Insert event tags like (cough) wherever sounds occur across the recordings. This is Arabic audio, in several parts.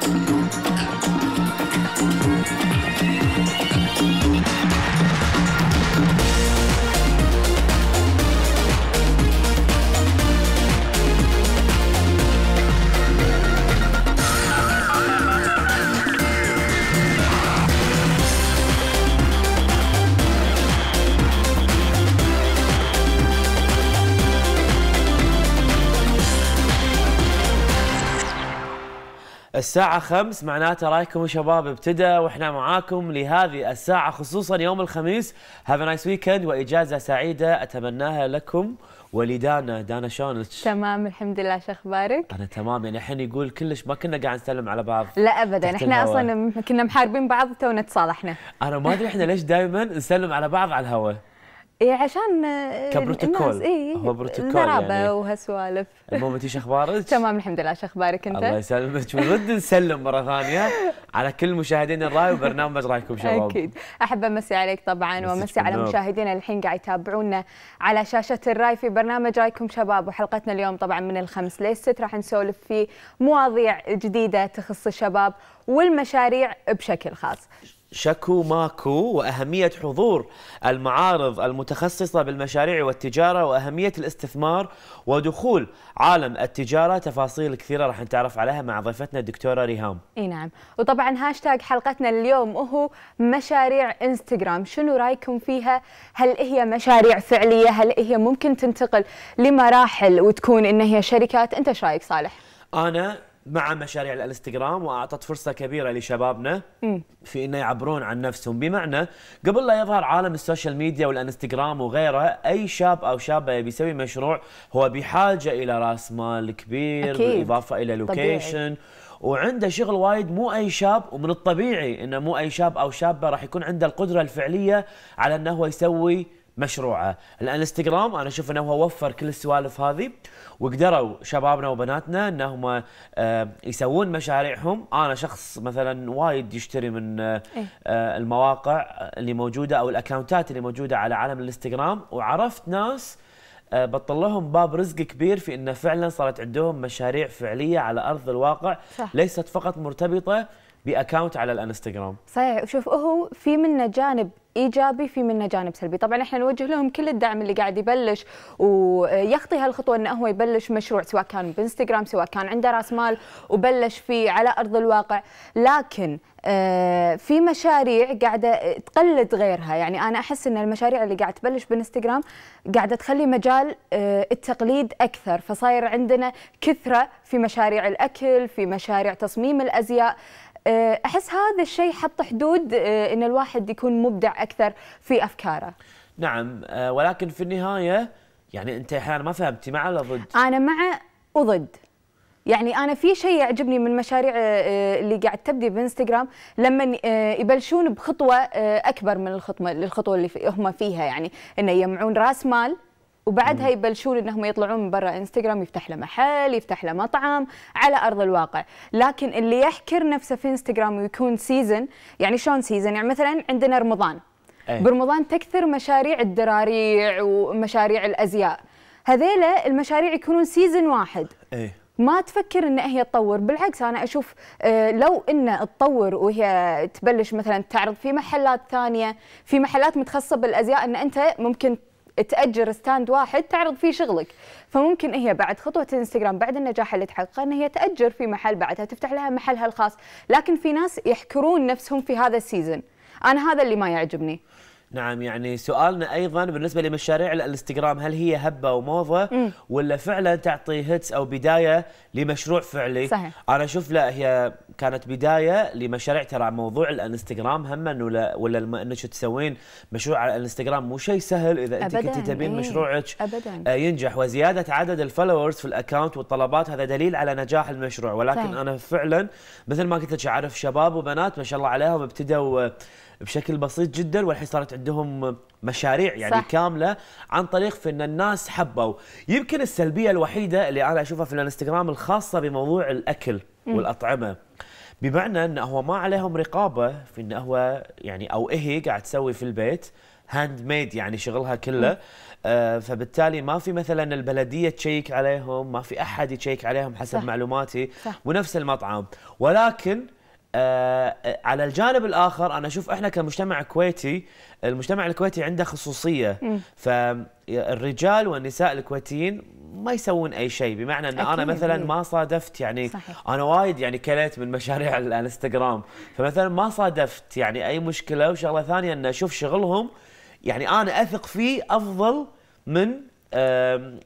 Thank you. الساعة خمس معناته رايكم شباب ابتدى واحنا معاكم لهذه الساعة خصوصا يوم الخميس هاف نايس ويكند واجازة سعيدة اتمناها لكم ولدانا دانا شلونك؟ تمام الحمد لله شو اخبارك؟ انا تمام يعني الحين يقول كلش ما كنا قاعد نسلم على بعض لا ابدا احنا اصلا كنا محاربين بعض تونا تصالحنا انا ما ادري احنا ليش دائما نسلم على بعض على الهواء إيه عشان آه، كبروتوكول إيه،, إيه هو بروتوكول يعني وهالسوالف المهم انت اخبارك؟ تمام الحمد لله شو اخبارك انت؟ الله يسلمك ونرد نسلم مره ثانيه على كل مشاهدين الراي وبرنامج رايكم شباب اكيد احب امسي عليك طبعا وامسي على مشاهدينا الحين قاعد يتابعونا على شاشه الراي في برنامج رايكم شباب وحلقتنا اليوم طبعا من الخمس للست راح نسولف في مواضيع جديده تخص الشباب والمشاريع بشكل خاص شكو ماكو وأهمية حضور المعارض المتخصصة بالمشاريع والتجارة وأهمية الاستثمار ودخول عالم التجارة تفاصيل كثيرة راح نتعرف عليها مع ضيفتنا الدكتورة ريهام اي نعم وطبعا هاشتاج حلقتنا اليوم هو مشاريع انستغرام شنو رايكم فيها هل هي مشاريع فعلية هل هي ممكن تنتقل لمراحل وتكون إن هي شركات أنت شايك صالح أنا مع مشاريع الانستغرام واعطت فرصه كبيره لشبابنا في انه يعبرون عن نفسهم بمعنى قبل لا يظهر عالم السوشيال ميديا والانستغرام وغيره اي شاب او شابه يبي يسوي مشروع هو بحاجه الى راس مال كبير أكيد. بالاضافه الى لوكيشن وعنده شغل وايد مو اي شاب ومن الطبيعي انه مو اي شاب او شابه راح يكون عنده القدره الفعليه على انه هو يسوي مشروعه الانستغرام انا اشوف انه هو وفر كل السوالف هذه وقدروا شبابنا وبناتنا انهم آه، يسوون مشاريعهم انا شخص مثلا وايد يشتري من آه، إيه. آه، المواقع اللي موجوده او الاكونتات اللي موجوده على عالم الانستغرام وعرفت ناس بطل لهم باب رزق كبير في انه فعلا صارت عندهم مشاريع فعليه على ارض الواقع صح. ليست فقط مرتبطه باكونت على الانستغرام صحيح وشوف هو في منه جانب ايجابي في منه جانب سلبي طبعا احنا نوجه لهم كل الدعم اللي قاعد يبلش ويخطي هالخطوه انه هو يبلش مشروع سواء كان بانستغرام سواء كان عنده راس مال وبلش فيه على ارض الواقع لكن آه، في مشاريع قاعده تقلد غيرها يعني انا احس ان المشاريع اللي قاعد تبلش بانستغرام قاعده تخلي مجال آه، التقليد اكثر فصاير عندنا كثره في مشاريع الاكل في مشاريع تصميم الازياء آه، احس هذا الشيء حط حدود آه، ان الواحد يكون مبدع اكثر في افكاره نعم آه، ولكن في النهايه يعني انت احيانا ما فهمتي مع ولا ضد انا مع وضد يعني انا في شيء يعجبني من المشاريع اللي قاعد تبدي بانستغرام لما يبلشون بخطوه اكبر من الخطوه الخطوه اللي هم فيها يعني انه يجمعون راس مال وبعدها يبلشون انهم يطلعون من برا انستغرام يفتح له محل يفتح له مطعم على ارض الواقع لكن اللي يحكر نفسه في انستغرام ويكون سيزن يعني شلون سيزن يعني مثلا عندنا رمضان أي. برمضان تكثر مشاريع الدراريع ومشاريع الازياء هذيله المشاريع يكونون سيزن واحد أي. ما تفكر ان هي تطور بالعكس انا اشوف آه، لو ان تطور وهي تبلش مثلا تعرض في محلات ثانيه في محلات متخصصه بالازياء ان انت ممكن تاجر ستاند واحد تعرض فيه شغلك فممكن هي بعد خطوه انستغرام بعد النجاح اللي تحققه ان هي تاجر في محل بعدها تفتح لها محلها الخاص لكن في ناس يحكرون نفسهم في هذا السيزن انا هذا اللي ما يعجبني نعم يعني سؤالنا ايضا بالنسبه لمشاريع الانستغرام هل هي هبه وموضه مم. ولا فعلا تعطي هيتس او بدايه لمشروع فعلي صحيح. انا اشوف لا هي كانت بدايه لمشاريع ترى موضوع الانستغرام هم ولا ولا لما انك تسوين مشروع على الانستغرام مو شيء سهل اذا انت كنت تبين ايه. مشروعك أبداً. آه، ينجح وزياده عدد الفولورز في الاكونت والطلبات هذا دليل على نجاح المشروع ولكن صحيح. انا فعلا مثل ما قلت لك اعرف شباب وبنات ما شاء الله عليهم ابتدوا آه، بشكل بسيط جدا والحين صارت عندهم مشاريع يعني صح. كامله عن طريق في ان الناس حبوا يمكن السلبيه الوحيده اللي انا اشوفها في الانستغرام الخاصه بموضوع الاكل م. والاطعمه بمعنى انه هو ما عليهم رقابه في انه هو يعني او إيه قاعد تسوي في البيت هاند ميد يعني شغلها كله آه فبالتالي ما في مثلا البلديه تشيك عليهم ما في احد يشيك عليهم حسب صح. معلوماتي صح. ونفس المطعم ولكن آه، آه، على الجانب الاخر انا اشوف احنا كمجتمع كويتي المجتمع الكويتي عنده خصوصيه فالرجال والنساء الكويتيين ما يسوون اي شيء بمعنى ان انا مثلا ما صادفت يعني صحيح. انا وايد يعني كليت من مشاريع الانستغرام فمثلا ما صادفت يعني اي مشكله وشغله ثانيه ان اشوف شغلهم يعني انا اثق فيه افضل من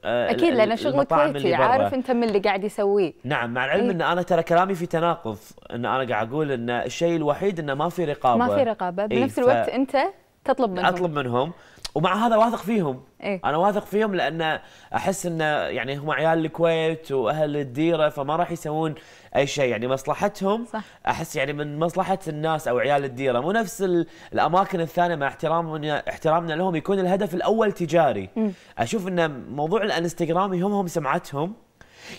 اكيد لان شغلك كويتي عارف انت من اللي قاعد يسويه نعم مع العلم إيه؟ ان انا ترى كلامي في تناقض ان انا قاعد اقول ان الشيء الوحيد انه ما في رقابه ما في رقابه إيه، بنفس إيه؟ الوقت ف... انت تطلب منهم اطلب منهم ومع هذا واثق فيهم إيه؟ انا واثق فيهم لان احس ان يعني هم عيال الكويت واهل الديره فما راح يسوون اي شيء يعني مصلحتهم صح. احس يعني من مصلحه الناس او عيال الديره مو نفس الاماكن الثانيه مع احترامنا احترامنا لهم يكون الهدف الاول تجاري م. اشوف ان موضوع الانستغرام يهمهم سمعتهم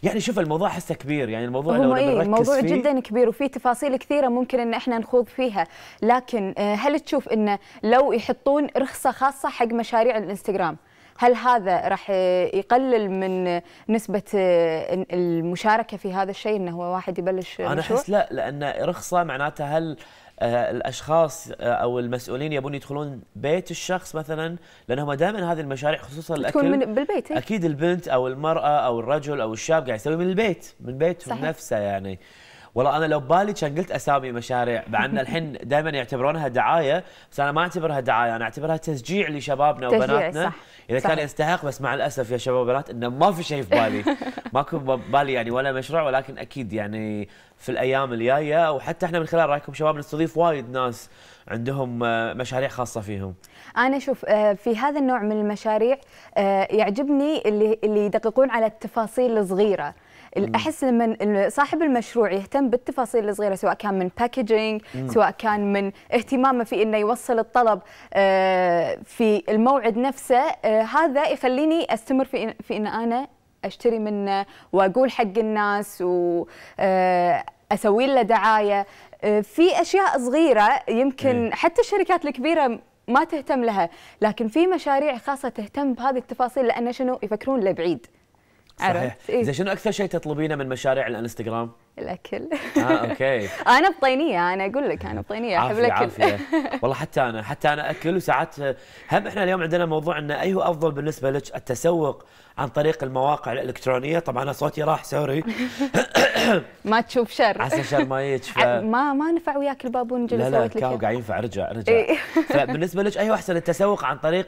يعني شوف الموضوع حسه كبير يعني الموضوع لو إيه بنركز موضوع فيه جدا كبير وفي تفاصيل كثيره ممكن ان احنا نخوض فيها لكن آه، هل تشوف انه لو يحطون رخصه خاصه حق مشاريع الانستغرام هل هذا راح يقلل من نسبه المشاركه في هذا الشيء انه هو واحد يبلش انا احس لا لان رخصه معناتها هل آه، الاشخاص آه، او المسؤولين يبون يدخلون بيت الشخص مثلا لانهم دائما هذه المشاريع خصوصا الاكل تكون من بالبيت إيه. اكيد البنت او المراه او الرجل او الشاب قاعد يسوي من البيت من بيتهم نفسه يعني والله انا لو ببالي كان قلت اسامي مشاريع مع ان الحين (laughs) دائما يعتبرونها دعايه بس انا ما اعتبرها دعايه انا اعتبرها تشجيع لشبابنا تشجيع وبناتنا صح. اذا صح. كان يستحق بس مع الاسف يا شباب وبنات انه ما في شيء في بالي (laughs) ماكو ببالي يعني ولا مشروع ولكن اكيد يعني في الايام الجايه وحتى احنا من خلال رايكم شباب نستضيف وايد ناس عندهم آه، مشاريع خاصه فيهم. انا اشوف آه، في هذا النوع من المشاريع آه، يعجبني اللي اللي يدققون على التفاصيل الصغيره. احس لما صاحب المشروع يهتم بالتفاصيل الصغيره سواء كان من باكجينج سواء كان من اهتمامه في انه يوصل الطلب آه، في الموعد نفسه آه، هذا يخليني استمر في في ان انا اشتري منه واقول حق الناس و آه، اسوي له دعايه في اشياء صغيره يمكن إيه. حتى الشركات الكبيره ما تهتم لها لكن في مشاريع خاصه تهتم بهذه التفاصيل لان شنو يفكرون لبعيد عرفت إيه؟ زين شنو اكثر شيء تطلبينه من مشاريع الانستغرام الاكل اه اوكي (laughs) انا بطينيه انا اقول لك انا بطينيه احب الاكل عافية. (laughs) والله حتى انا حتى انا اكل وساعات هم احنا اليوم عندنا موضوع ان اي هو افضل بالنسبه لك التسوق عن طريق المواقع الالكترونيه طبعا انا صوتي راح سوري (laughs) ما تشوف شر عسى شر ما يجيك ف... ما ما نفع وياك البابون جلسة لا لا كاو قاعد ينفع رجع رجع إيه. فبالنسبه لك اي احسن التسوق عن طريق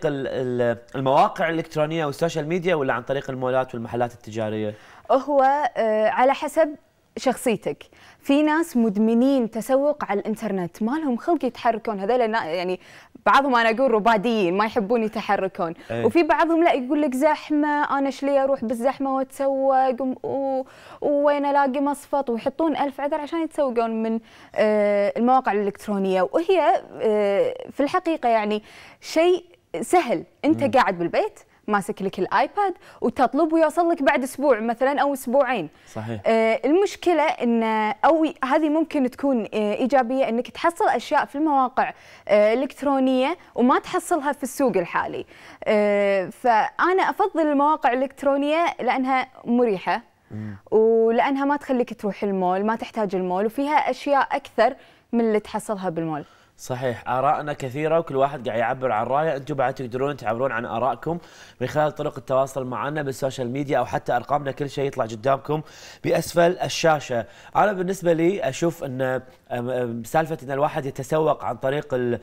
المواقع الالكترونيه والسوشيال ميديا ولا عن طريق المولات والمحلات التجاريه هو آه، على حسب شخصيتك في ناس مدمنين تسوق على الانترنت ما لهم خلق يتحركون هذول يعني بعضهم انا اقول رباديين ما يحبون يتحركون أيه. وفي بعضهم لا يقول لك زحمه انا ايش لي اروح بالزحمه واتسوق ووين الاقي مصفط ويحطون ألف عذر عشان يتسوقون من آه، المواقع الالكترونيه وهي آه، في الحقيقه يعني شيء سهل انت م. قاعد بالبيت ماسك لك الايباد وتطلب ويوصل لك بعد اسبوع مثلا او اسبوعين صحيح آه المشكله ان او هذه ممكن تكون آه ايجابيه انك تحصل اشياء في المواقع آه الالكترونيه وما تحصلها في السوق الحالي آه فانا افضل المواقع الالكترونيه لانها مريحه ولانها ما تخليك تروح المول ما تحتاج المول وفيها اشياء اكثر من اللي تحصلها بالمول صحيح آرائنا كثيرة وكل واحد قاعد يعبر عن رأيه أنتم بعد تقدرون تعبرون عن آرائكم من خلال طرق التواصل معنا بالسوشيال ميديا أو حتى أرقامنا كل شيء يطلع قدامكم بأسفل الشاشة أنا بالنسبة لي أشوف أن سالفة أن الواحد يتسوق عن طريق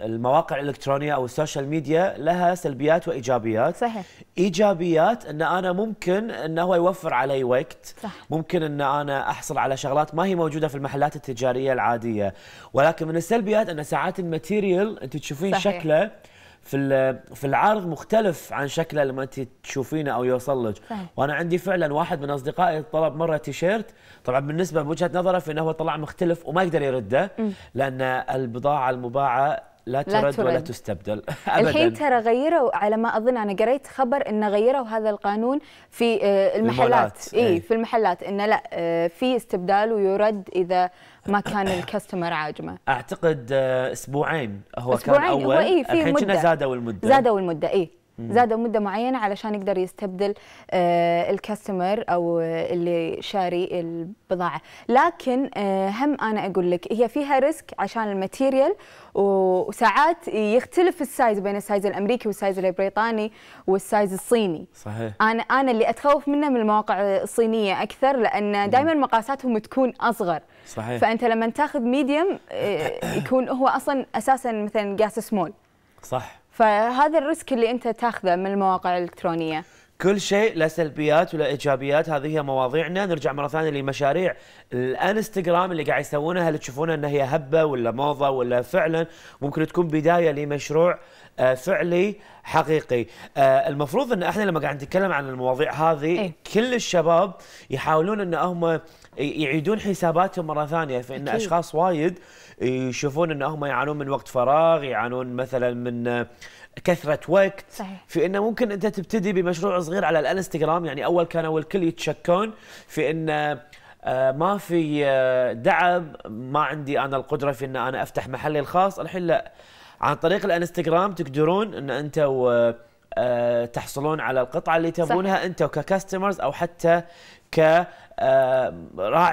المواقع الإلكترونية أو السوشيال ميديا لها سلبيات وإيجابيات صحيح إيجابيات أن أنا ممكن أنه هو يوفر علي وقت صح. ممكن أن أنا أحصل على شغلات ما هي موجودة في المحلات التجارية العادية ولكن من السلبيات ان ساعات الماتيريال انت تشوفين صحيح. شكله في في العرض مختلف عن شكله لما انت تشوفينه او يوصل لك وانا عندي فعلا واحد من اصدقائي طلب مره تيشيرت طبعا بالنسبه بوجهه نظره فانه هو طلع مختلف وما يقدر يرده م. لان البضاعه المباعه لا ترد, لا ترد ولا تستبدل (laughs) ابدا الحين ترى غيروا على ما اظن انا قريت خبر ان غيروا هذا القانون في آه، المحلات اي إيه. في المحلات انه لا آه، في استبدال ويرد اذا ما كان الكاستمر عاجمه اعتقد آه، اسبوعين هو أسبوعين كان اول هو إيه الحين كنا زادوا المده زادوا المده اي زادوا مده معينه علشان يقدر يستبدل آه، الكاستمر او اللي شاري البضاعه لكن آه، هم انا اقول لك هي فيها ريسك عشان الماتيريال وساعات يختلف السايز بين السايز الامريكي والسايز البريطاني والسايز الصيني صحيح انا انا اللي اتخوف منه من المواقع الصينيه اكثر لان دائما مقاساتهم تكون اصغر صحيح فانت لما تاخذ ميديوم آه، يكون هو اصلا اساسا مثلا قاس سمول صح فهذا الريسك اللي انت تاخذه من المواقع الالكترونيه كل شيء له سلبيات ولا ايجابيات هذه هي مواضيعنا نرجع مره ثانيه لمشاريع الانستغرام اللي قاعد يسوونها هل تشوفونها انها هي هبه ولا موضه ولا فعلا ممكن تكون بدايه لمشروع آه، فعلي حقيقي آه، المفروض ان احنا لما قاعد نتكلم عن المواضيع هذه إيه؟ كل الشباب يحاولون ان هم يعيدون حساباتهم مره ثانيه فان أكيد. اشخاص وايد يشوفون ان هم يعانون من وقت فراغ يعانون مثلا من كثرة وقت صحيح. في انه ممكن انت تبتدي بمشروع صغير على الانستغرام يعني اول كانوا الكل يتشكون في انه آه، ما في دعم ما عندي انا القدره في ان انا افتح محلي الخاص الحين لا عن طريق الانستغرام تقدرون ان انتوا آه، تحصلون على القطعه اللي تبونها انتوا ككاستمرز او حتى كراعي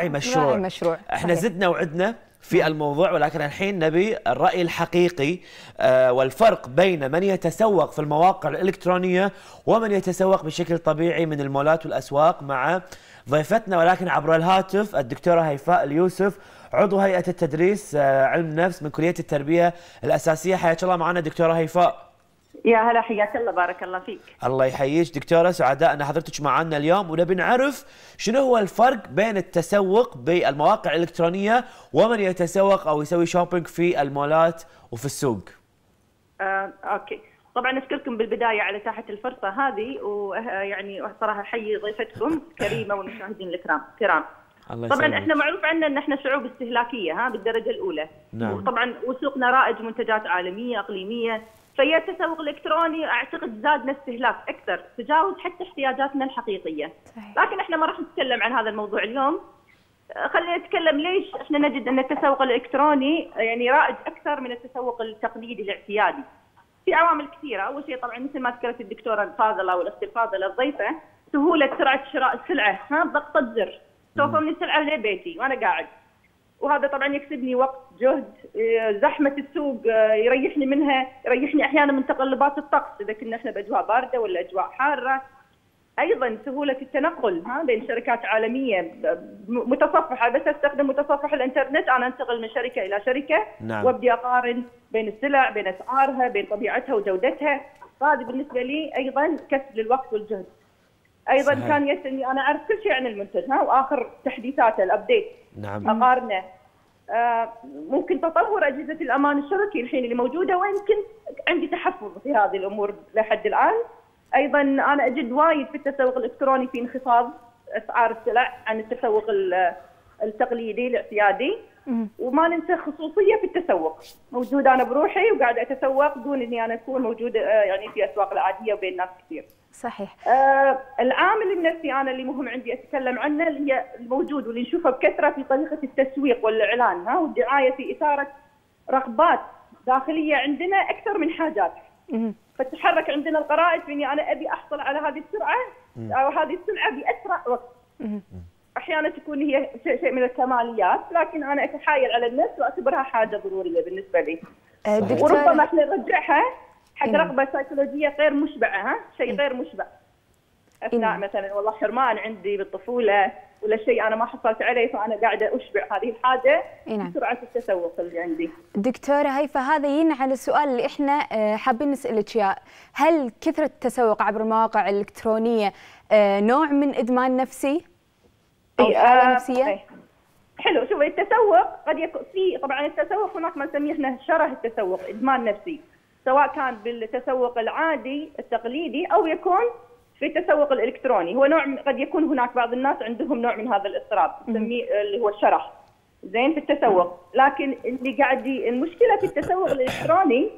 آه، مشروع راعي مشروع احنا صحيح. زدنا وعدنا في نعم. الموضوع ولكن الحين نبي الرأي الحقيقي آه، والفرق بين من يتسوق في المواقع الإلكترونية ومن يتسوق بشكل طبيعي من المولات والأسواق مع ضيفتنا ولكن عبر الهاتف الدكتورة هيفاء اليوسف عضو هيئه التدريس آه، علم نفس من كليه التربيه الاساسيه حياك الله معنا دكتوره هيفاء يا هلا حياك الله بارك الله فيك الله يحييك دكتوره سعداء ان حضرتك معنا اليوم ونبي نعرف شنو هو الفرق بين التسوق بالمواقع الالكترونيه ومن يتسوق او يسوي شوبينج في المولات وفي السوق آه، اوكي طبعا اشكركم بالبدايه على ساحه الفرصه هذه ويعني صراحه احيي ضيفتكم كريمه والمشاهدين الكرام كرام الله طبعا احنا معروف عندنا ان احنا شعوب استهلاكيه ها بالدرجه الاولى نعم. وطبعا وسوقنا رائج منتجات عالميه اقليميه فيا التسوق الالكتروني اعتقد زادنا استهلاك اكثر تجاوز حتى احتياجاتنا الحقيقيه صحيح. لكن احنا ما راح نتكلم عن هذا الموضوع اليوم آه، خلينا نتكلم ليش احنا نجد ان التسوق الالكتروني يعني رائج اكثر من التسوق التقليدي الاعتيادي في عوامل كثيره اول شيء طبعا مثل ما ذكرت الدكتوره الفاضله والاخت الفاضله الضيفه سهوله سرعه شراء السلعه ها بضغطه زر توصلني السلعه لبيتي وانا قاعد وهذا طبعا يكسبني وقت جهد آه، زحمه السوق آه، يريحني منها يريحني احيانا من تقلبات الطقس اذا كنا احنا باجواء بارده ولا اجواء حاره ايضا سهوله التنقل ها بين شركات عالميه متصفحه بس استخدم متصفح الانترنت انا انتقل من شركه الى شركه نعم. وابدي اقارن بين السلع بين اسعارها بين طبيعتها وجودتها فهذه بالنسبه لي ايضا كسب للوقت والجهد ايضا صحيح. كان يسالني انا اعرف كل شيء عن المنتج ها واخر تحديثاته الابديت نعم اقارنه آه ممكن تطور اجهزه الامان الشبكي الحين اللي موجوده ويمكن عندي تحفظ في هذه الامور لحد الان ايضا انا اجد وايد في التسوق الالكتروني في انخفاض اسعار السلع عن التسوق التقليدي الاعتيادي وما ننسى خصوصيه في التسوق موجوده انا بروحي وقاعده اتسوق دون اني انا اكون موجوده آه، يعني في اسواق العاديه وبين ناس كثير صحيح آه العامل النفسي انا اللي مهم عندي اتكلم عنه اللي هي الموجود واللي نشوفه بكثره في طريقه التسويق والاعلان ها والدعايه في اثاره رغبات داخليه عندنا اكثر من حاجات فتتحرك عندنا القرائد في اني انا ابي احصل على هذه السرعه او هذه السلعه باسرع وقت احيانا تكون هي شيء من الكماليات لكن انا اتحايل على النفس واعتبرها حاجه ضروريه بالنسبه لي آه، وربما احنا نرجعها حق إيه. رغبه سيكولوجيه غير مشبعه ها شيء إيه. غير مشبع اثناء إيه. مثلا والله حرمان عندي بالطفوله ولا شيء انا ما حصلت عليه فانا قاعده اشبع هذه الحاجه إيه. نعم. بسرعه التسوق اللي عندي. دكتوره هيفا هذا ينع على السؤال اللي احنا آه، حابين نسالك اياه، هل كثره التسوق عبر المواقع الالكترونيه آه، نوع من ادمان نفسي؟ او إيه، حاله آه، نفسيه؟ إيه. حلو شوفي التسوق قد يكون في طبعا التسوق هناك ما نسميه احنا شره التسوق ادمان نفسي سواء كان بالتسوق العادي التقليدي او يكون في التسوق الالكتروني هو نوع قد يكون هناك بعض الناس عندهم نوع من هذا الاضطراب نسميه اللي هو الشرح زين في التسوق لكن اللي قاعد المشكله في التسوق (coughs) الالكتروني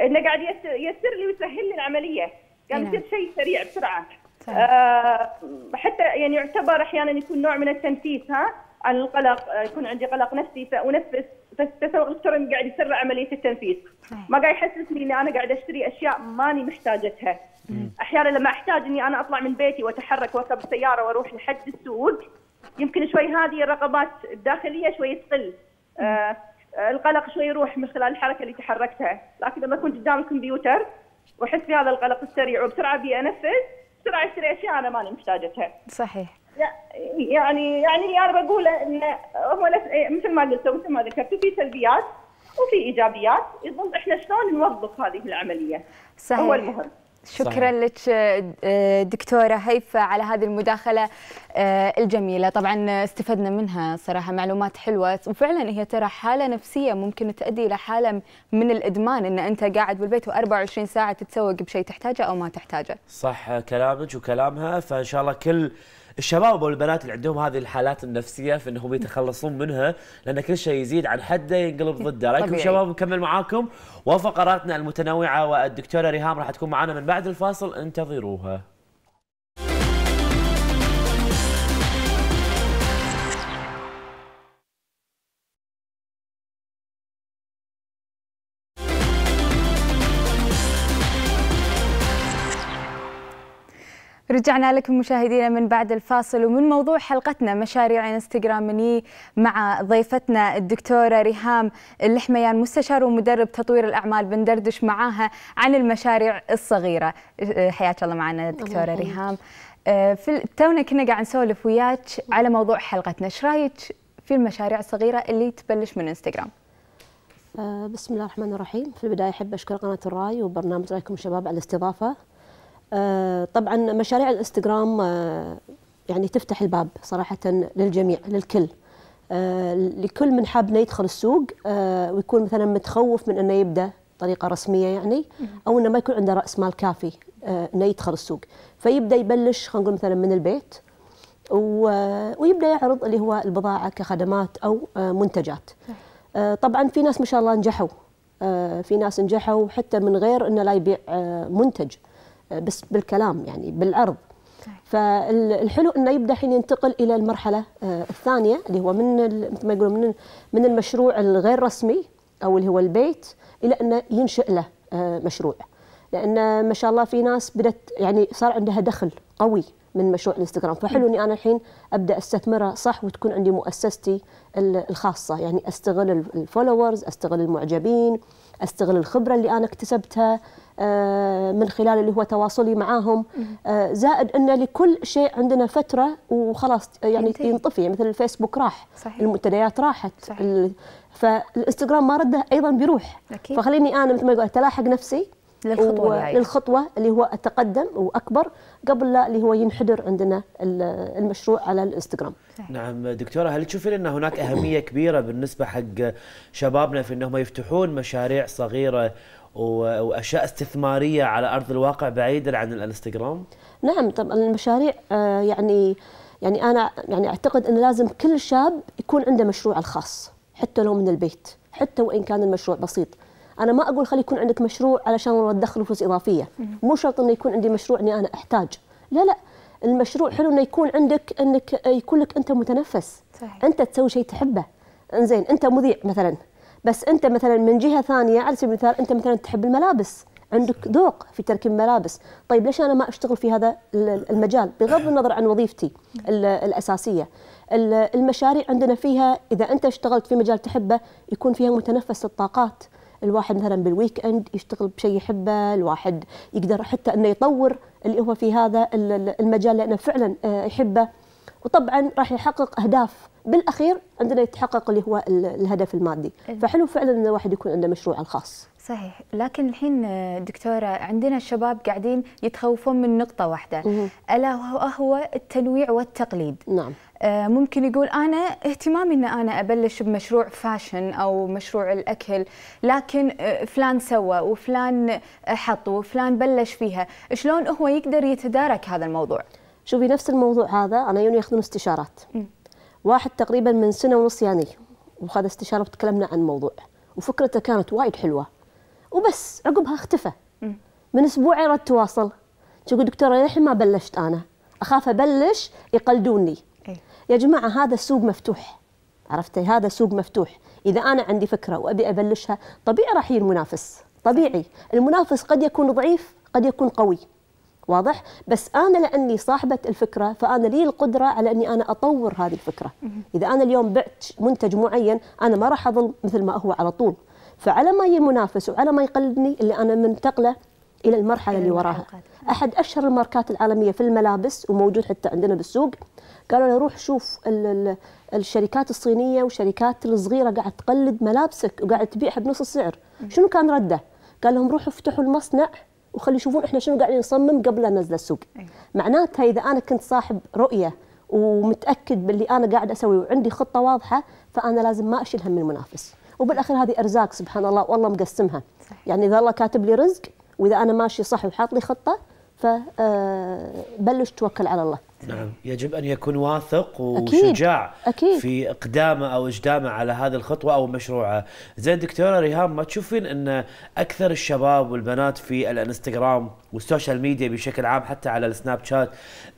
انه قاعد يسر لي ويسهل لي العمليه قاعد نعم. يصير شيء سريع بسرعه آه حتى يعني يعتبر احيانا يكون نوع من التنفيس ها عن القلق آه، يكون عندي قلق نفسي فانفس تسوق الكتروني قاعد يسرع عمليه التنفيذ ما قاعد يحسسني اني انا قاعد اشتري اشياء ماني محتاجتها احيانا لما احتاج اني انا اطلع من بيتي واتحرك واركب السياره واروح لحد السوق يمكن شوي هذه الرغبات الداخليه شوي تقل آه،, آه القلق شوي يروح من خلال الحركه اللي تحركتها لكن لما اكون قدام الكمبيوتر واحس بهذا القلق السريع وبسرعه ابي انفذ بسرعه اشتري اشياء انا ماني محتاجتها. صحيح. يعني يعني انا بقول ان هو مثل ما قلت مثل ما ذكرت في سلبيات وفي ايجابيات يظل احنا شلون نوظف هذه العمليه صحيح. هو المهم شكرا لك آه، دكتوره هيفا على هذه المداخله آه، الجميله طبعا استفدنا منها صراحه معلومات حلوه وفعلا هي ترى حاله نفسيه ممكن تؤدي الى حاله من الادمان ان انت قاعد بالبيت و24 ساعه تتسوق بشيء تحتاجه او ما تحتاجه صح كلامك وكلامها فان شاء الله كل الشباب والبنات اللي عندهم هذه الحالات النفسيه في انهم يتخلصون منها لان كل شيء يزيد عن حده ينقلب ضده رايكم شباب نكمل معاكم وفقراتنا المتنوعه والدكتوره ريهام راح تكون معنا من بعد الفاصل انتظروها رجعنا لكم مشاهدينا من بعد الفاصل ومن موضوع حلقتنا مشاريع انستغرامني مع ضيفتنا الدكتوره ريهام اللحميان مستشار ومدرب تطوير الاعمال بندردش معاها عن المشاريع الصغيره أه، حياك الله معنا دكتوره ريهام أه، في تونا كنا قاعد نسولف وياك على موضوع حلقتنا ايش رايك في المشاريع الصغيره اللي تبلش من انستغرام أه، بسم الله الرحمن الرحيم في البدايه احب اشكر قناه الراي وبرنامج رايكم شباب على الاستضافه آه، طبعا مشاريع الانستغرام آه، يعني تفتح الباب صراحه للجميع للكل آه، لكل من حاب انه يدخل السوق ويكون مثلا متخوف من انه يبدا بطريقه رسميه يعني او انه ما يكون عنده راس مال كافي انه يدخل السوق فيبدا يبلش خلينا نقول مثلا من البيت ويبدا يعرض اللي هو البضاعه كخدمات او منتجات طبعا في ناس ما شاء الله نجحوا في ناس نجحوا حتى من غير انه لا يبيع منتج آه، بس بالكلام يعني بالعرض طيب. فالحلو انه يبدا حين ينتقل الى المرحله آه، الثانيه اللي هو من مثل ما يقولون من من المشروع الغير رسمي او اللي هو البيت الى انه ينشئ له آه، مشروع لان ما شاء الله في ناس بدت يعني صار عندها دخل قوي من مشروع الانستغرام فحلو اني انا الحين ابدا استثمره صح وتكون عندي مؤسستي الخاصه يعني استغل الفولورز استغل المعجبين استغل الخبره اللي انا اكتسبتها آه، من خلال اللي هو تواصلي معاهم آه، زائد ان لكل شيء عندنا فتره وخلاص آه، يعني ينطفي مثل الفيسبوك راح صحيح. المنتديات راحت صحيح. فالانستغرام ما رده ايضا بيروح أكيد. فخليني انا مثل ما يقول تلاحق نفسي للخطوه يعني. للخطوه اللي هو اتقدم واكبر قبل لا اللي هو ينحدر عندنا المشروع على الانستغرام. نعم دكتوره هل تشوفين ان هناك اهميه كبيره بالنسبه حق شبابنا في انهم يفتحون مشاريع صغيره واشياء استثماريه على ارض الواقع بعيدا عن الانستغرام؟ نعم طبعا المشاريع آه، يعني يعني انا يعني اعتقد انه لازم كل شاب يكون عنده مشروع الخاص حتى لو من البيت، حتى وان كان المشروع بسيط. انا ما اقول خلي يكون عندك مشروع علشان والله تدخل فلوس اضافيه، مو شرط انه يكون عندي مشروع اني انا احتاج، لا لا المشروع حلو انه يكون عندك انك يكون لك انت متنفس صحيح. انت تسوي شيء تحبه انزين انت مذيع مثلا بس انت مثلا من جهه ثانيه على سبيل المثال انت مثلا تحب الملابس عندك ذوق في تركيب الملابس طيب ليش انا ما اشتغل في هذا المجال بغض النظر عن وظيفتي الاساسيه المشاريع عندنا فيها اذا انت اشتغلت في مجال تحبه يكون فيها متنفس الطاقات الواحد مثلا بالويك اند يشتغل بشيء يحبه، الواحد يقدر حتى انه يطور اللي هو في هذا المجال لانه فعلا آه، يحبه وطبعا راح يحقق اهداف بالاخير عندنا يتحقق اللي هو الهدف المادي إيه. فحلو فعلا ان الواحد يكون عنده مشروع الخاص صحيح لكن الحين دكتوره عندنا الشباب قاعدين يتخوفون من نقطه واحده الا وهو التنويع والتقليد نعم آه، ممكن يقول انا اهتمامي ان انا ابلش بمشروع فاشن او مشروع الاكل لكن آه، فلان سوى وفلان حط وفلان بلش فيها شلون هو يقدر يتدارك هذا الموضوع شوفي نفس الموضوع هذا انا يوني ياخذون استشارات م. واحد تقريبا من سنه ونص يعني وخذ استشاره وتكلمنا عن الموضوع وفكرته كانت وايد حلوه وبس عقبها اختفى من اسبوعين رد تواصل تقول دكتوره للحين ما بلشت انا اخاف ابلش يقلدوني إيه. يا جماعه هذا السوق مفتوح عرفتي هذا سوق مفتوح اذا انا عندي فكره وابي ابلشها طبيعي راح يجي المنافس طبيعي المنافس قد يكون ضعيف قد يكون قوي واضح بس انا لاني صاحبه الفكره فانا لي القدره على اني انا اطور هذه الفكره اذا انا اليوم بعت منتج معين انا ما راح اظل مثل ما هو على طول فعلى ما ينافس وعلى ما يقلدني اللي انا منتقله الى المرحله اللي وراها احد اشهر الماركات العالميه في الملابس وموجود حتى عندنا بالسوق قالوا له روح شوف الـ الـ الشركات الصينيه والشركات الصغيره قاعد تقلد ملابسك وقاعد تبيعها بنص السعر شنو كان رده قال لهم روحوا افتحوا المصنع وخلي يشوفون احنا شنو قاعدين نصمم قبل لا ننزل السوق أيوة. معناتها اذا انا كنت صاحب رؤيه ومتاكد باللي انا قاعد اسويه وعندي خطه واضحه فانا لازم ما اشيل هم من المنافس وبالاخير هذه ارزاق سبحان الله والله مقسمها صحيح. يعني اذا الله كاتب لي رزق واذا انا ماشي صح وحاط لي خطه فبلش آه، توكل على الله نعم. نعم يجب ان يكون واثق وشجاع أكيد. أكيد. في اقدامه او اجدامه على هذه الخطوه او مشروعه زين دكتوره ريهام ما تشوفين ان اكثر الشباب والبنات في الانستغرام والسوشيال ميديا بشكل عام حتى على السناب شات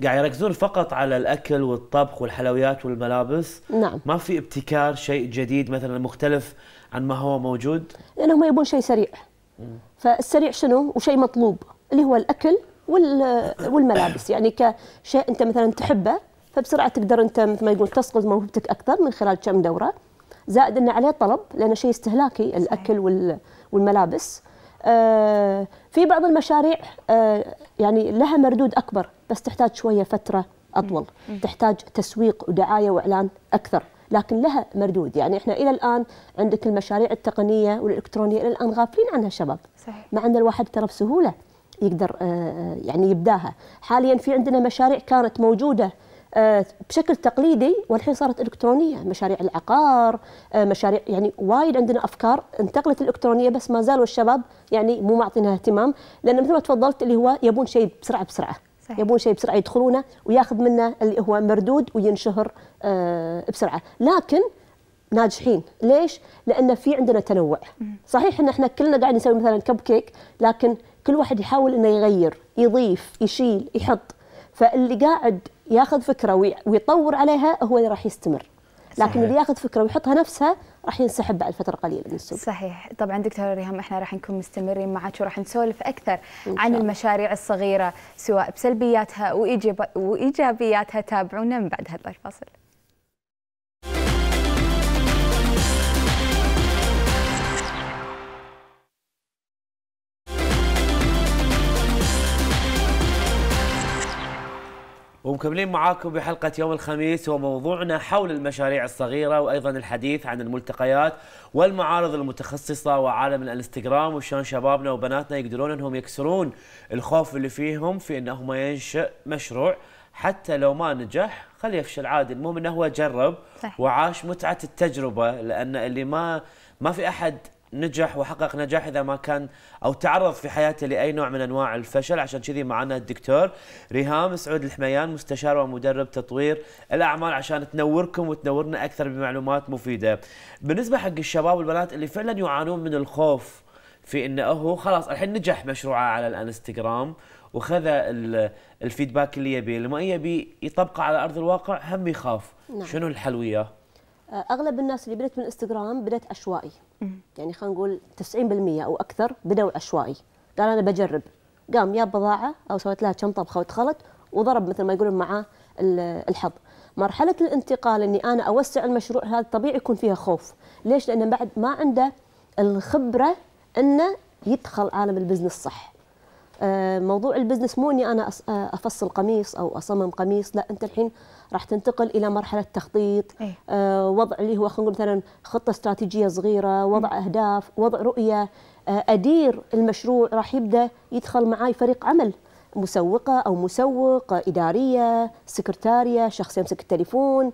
قاعد يركزون فقط على الاكل والطبخ والحلويات والملابس نعم ما في ابتكار شيء جديد مثلا مختلف عن ما هو موجود لانهم يبون شيء سريع فالسريع شنو وشيء مطلوب اللي هو الاكل والملابس يعني كشيء انت مثلا تحبه فبسرعه تقدر انت مثل ما يقول تسقط موهبتك اكثر من خلال كم دوره زائد انه عليه طلب لانه شيء استهلاكي الاكل والملابس آه، في بعض المشاريع آه، يعني لها مردود اكبر بس تحتاج شويه فتره اطول تحتاج تسويق ودعايه واعلان اكثر لكن لها مردود يعني احنا الى الان عندك المشاريع التقنيه والالكترونيه الى الان غافلين عنها الشباب صحيح. مع ان الواحد ترى بسهوله يقدر آه، آه، يعني يبداها حاليا في عندنا مشاريع كانت موجوده آه، بشكل تقليدي والحين صارت الكترونيه مشاريع العقار مشاريع يعني وايد عندنا افكار انتقلت الالكترونيه بس ما زالوا الشباب يعني مو معطينها اهتمام لان مثل ما تفضلت اللي هو يبون شيء بسرعه بسرعه صحيح. يبون شيء بسرعه يدخلونه وياخذ منه اللي هو مردود وينشهر بسرعه لكن ناجحين ليش لان في عندنا تنوع صحيح ان احنا كلنا قاعد نسوي مثلا كب كيك لكن كل واحد يحاول انه يغير يضيف يشيل يحط فاللي قاعد ياخذ فكره ويطور عليها هو اللي راح يستمر لكن صحيح. اللي ياخذ فكره ويحطها نفسها راح ينسحب بعد فتره قليله من السوق. صحيح، طبعا دكتوره ريهام احنا راح نكون مستمرين معك وراح نسولف اكثر عن المشاريع الصغيره سواء بسلبياتها وايجابياتها تابعونا من بعد هذا الفاصل. ومكملين معاكم بحلقة يوم الخميس وموضوعنا حول المشاريع الصغيرة وأيضا الحديث عن الملتقيات والمعارض المتخصصة وعالم الانستغرام وشلون شبابنا وبناتنا يقدرون أنهم يكسرون الخوف اللي فيهم في أنهم ينشئ مشروع حتى لو ما نجح خليه يفشل عادي المهم أنه هو جرب وعاش متعة التجربة لأن اللي ما ما في أحد نجح وحقق نجاح اذا ما كان او تعرض في حياته لاي نوع من انواع الفشل عشان كذي معنا الدكتور ريهام سعود الحميان مستشار ومدرب تطوير الاعمال عشان تنوركم وتنورنا اكثر بمعلومات مفيده. بالنسبه حق الشباب والبنات اللي فعلا يعانون من الخوف في انه هو خلاص الحين نجح مشروعه على الانستغرام وخذ الفيدباك اللي يبيه، اللي ما يبي يطبقه على ارض الواقع هم يخاف. نعم. شنو الحل وياه؟ اغلب الناس اللي بدت من الانستغرام بدت عشوائي. يعني خلينا نقول 90% او اكثر بدأوا عشوائي قال انا بجرب قام جاب بضاعه او سويت لها كم طبخه وتخلط وضرب مثل ما يقولون مع الحظ مرحله الانتقال اني انا اوسع المشروع هذا طبيعي يكون فيها خوف ليش لانه بعد ما عنده الخبره انه يدخل عالم البزنس صح آه، موضوع البزنس مو اني انا آه، افصل قميص او اصمم قميص لا انت الحين راح تنتقل الى مرحله تخطيط إيه؟ آه، وضع اللي هو خلينا نقول مثلا خطه استراتيجيه صغيره وضع اهداف وضع رؤيه ادير المشروع راح يبدا يدخل معاي فريق عمل مسوقه او مسوق اداريه سكرتاريه شخص يمسك التليفون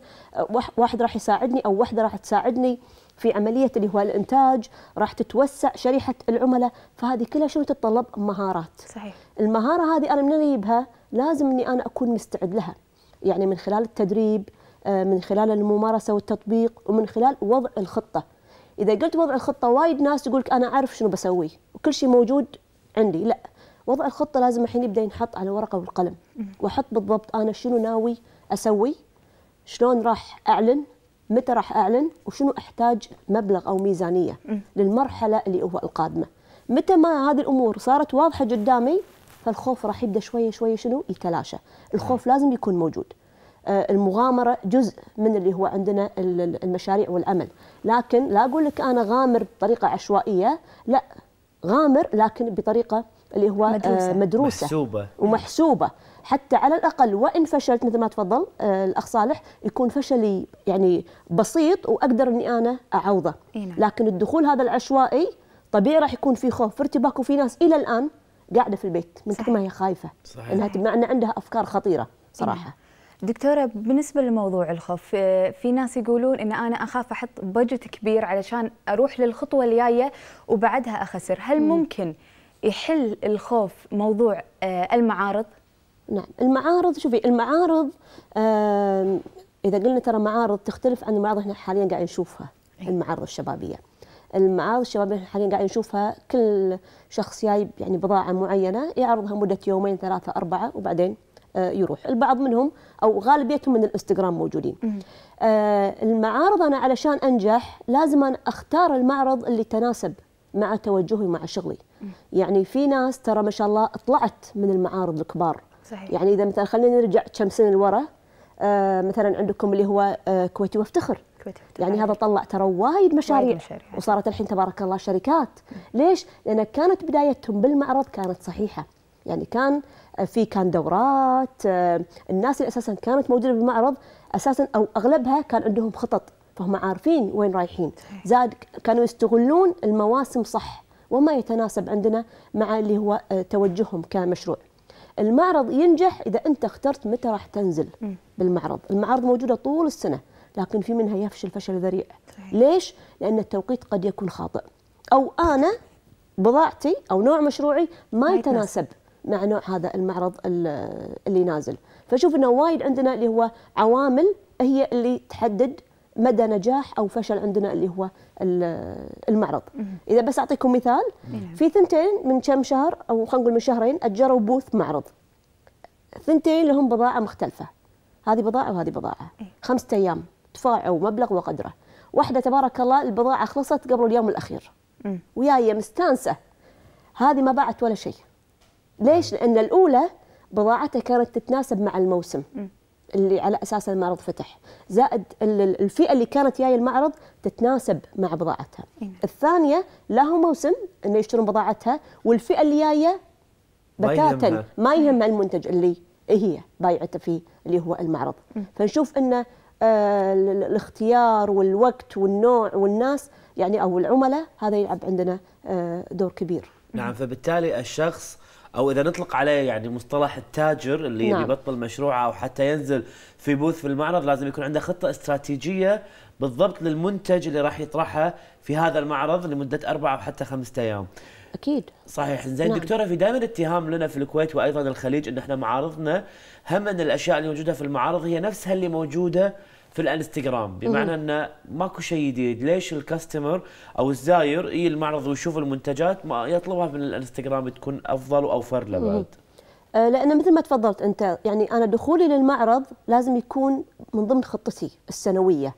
واحد راح يساعدني او واحده راح تساعدني في عملية اللي هو الإنتاج راح تتوسع شريحة العملاء فهذه كلها شنو تتطلب مهارات صحيح المهارة هذه أنا من أجيبها لازم أني أنا أكون مستعد لها يعني من خلال التدريب آه، من خلال الممارسة والتطبيق ومن خلال وضع الخطة إذا قلت وضع الخطة وايد ناس يقولك أنا أعرف شنو بسوي وكل شيء موجود عندي لا وضع الخطة لازم الحين يبدأ ينحط على ورقة والقلم وأحط بالضبط أنا شنو ناوي أسوي شلون راح أعلن متى راح اعلن وشنو احتاج مبلغ او ميزانيه للمرحله اللي هو القادمه متى ما هذه الامور صارت واضحه قدامي فالخوف راح يبدا شويه شويه شنو يتلاشى الخوف لازم يكون موجود آه، المغامره جزء من اللي هو عندنا المشاريع والامل لكن لا اقول لك انا غامر بطريقه عشوائيه لا غامر لكن بطريقه اللي هو آه، مدروسه, مدروسة محسوبة. ومحسوبه حتى على الاقل وان فشلت مثل ما تفضل آه، الاخ صالح يكون فشلي يعني بسيط واقدر اني انا اعوضه نعم. لكن الدخول هذا العشوائي طبيعي راح يكون في خوف في ارتباك وفي ناس الى الان قاعده في البيت من كثر ما هي خايفه صحيح. انها بمعنى عندها افكار خطيره صراحه إينا. نعم. دكتورة بالنسبة لموضوع الخوف آه، في ناس يقولون إن أنا أخاف أحط بجت كبير علشان أروح للخطوة الجاية وبعدها أخسر هل ممكن يحل الخوف موضوع آه، المعارض نعم المعارض شوفي المعارض اذا قلنا ترى معارض تختلف عن المعارض احنا حاليا قاعدين نشوفها إيه. المعارض الشبابيه المعارض الشبابيه احنا حاليا قاعدين نشوفها كل شخص جايب يعني بضاعه معينه يعرضها مده يومين ثلاثه اربعه وبعدين آه، يروح البعض منهم او غالبيتهم من الانستغرام موجودين آه، المعارض انا علشان انجح لازم أنا اختار المعرض اللي تناسب مع توجهي مع شغلي يعني في ناس ترى ما شاء الله طلعت من المعارض الكبار صحيح. يعني اذا مثلا خلينا نرجع كم سنه لورا آه مثلا عندكم اللي هو آه كويتي وافتخر يعني هذا طلع ترى وايد مشاريع وصارت الحين تبارك الله شركات ليش؟ لان كانت بدايتهم بالمعرض كانت صحيحه يعني كان آه، في كان دورات آه، الناس اللي اساسا كانت موجوده بالمعرض اساسا او اغلبها كان عندهم خطط فهم عارفين وين رايحين زاد كانوا يستغلون المواسم صح وما يتناسب عندنا مع اللي هو آه، توجههم كمشروع المعرض ينجح إذا أنت اخترت متى راح تنزل م. بالمعرض المعرض موجودة طول السنة لكن في منها يفشل فشل ذريع صحيح. ليش؟ لأن التوقيت قد يكون خاطئ أو أنا بضاعتي أو نوع مشروعي ما يتناسب مع نوع هذا المعرض اللي نازل فشوف أنه وايد عندنا اللي هو عوامل هي اللي تحدد مدى نجاح أو فشل عندنا اللي هو المعرض اذا بس اعطيكم مثال نعم. في ثنتين من كم شهر او خلينا نقول من شهرين اجروا بوث معرض ثنتين لهم بضاعه مختلفه هذه بضاعه وهذه بضاعه خمسة ايام دفعوا مبلغ وقدره واحده تبارك الله البضاعه خلصت قبل اليوم الاخير ويايه مستانسه هذه ما باعت ولا شيء ليش لان الاولى بضاعتها كانت تتناسب مع الموسم اللي على اساسها المعرض فتح زائد الفئه اللي كانت جايه المعرض تتناسب مع بضاعتها إيه. الثانيه لا هو موسم انه يشترون بضاعتها والفئه اللي جايه بتاتا ما يهم المنتج اللي هي بايعته فيه اللي هو المعرض إيه. فنشوف ان آه، الاختيار والوقت والنوع والناس يعني او العملاء هذا يلعب عندنا آه، دور كبير نعم فبالتالي الشخص او اذا نطلق عليه يعني مصطلح التاجر اللي نعم. يبطل مشروعه او حتى ينزل في بوث في المعرض لازم يكون عنده خطه استراتيجيه بالضبط للمنتج اللي راح يطرحه في هذا المعرض لمده اربعه او حتى خمسة ايام. اكيد صحيح زين نعم. دكتوره في دائما اتهام لنا في الكويت وايضا الخليج ان احنا معارضنا هم ان الاشياء اللي موجوده في المعارض هي نفسها اللي موجوده في الانستغرام بمعنى انه ماكو شيء جديد ليش الكاستمر او الزاير يجي إيه المعرض ويشوف المنتجات ما يطلبها من الانستغرام تكون افضل واوفر له بعد آه، لانه مثل ما تفضلت انت يعني انا دخولي للمعرض لازم يكون من ضمن خطتي السنويه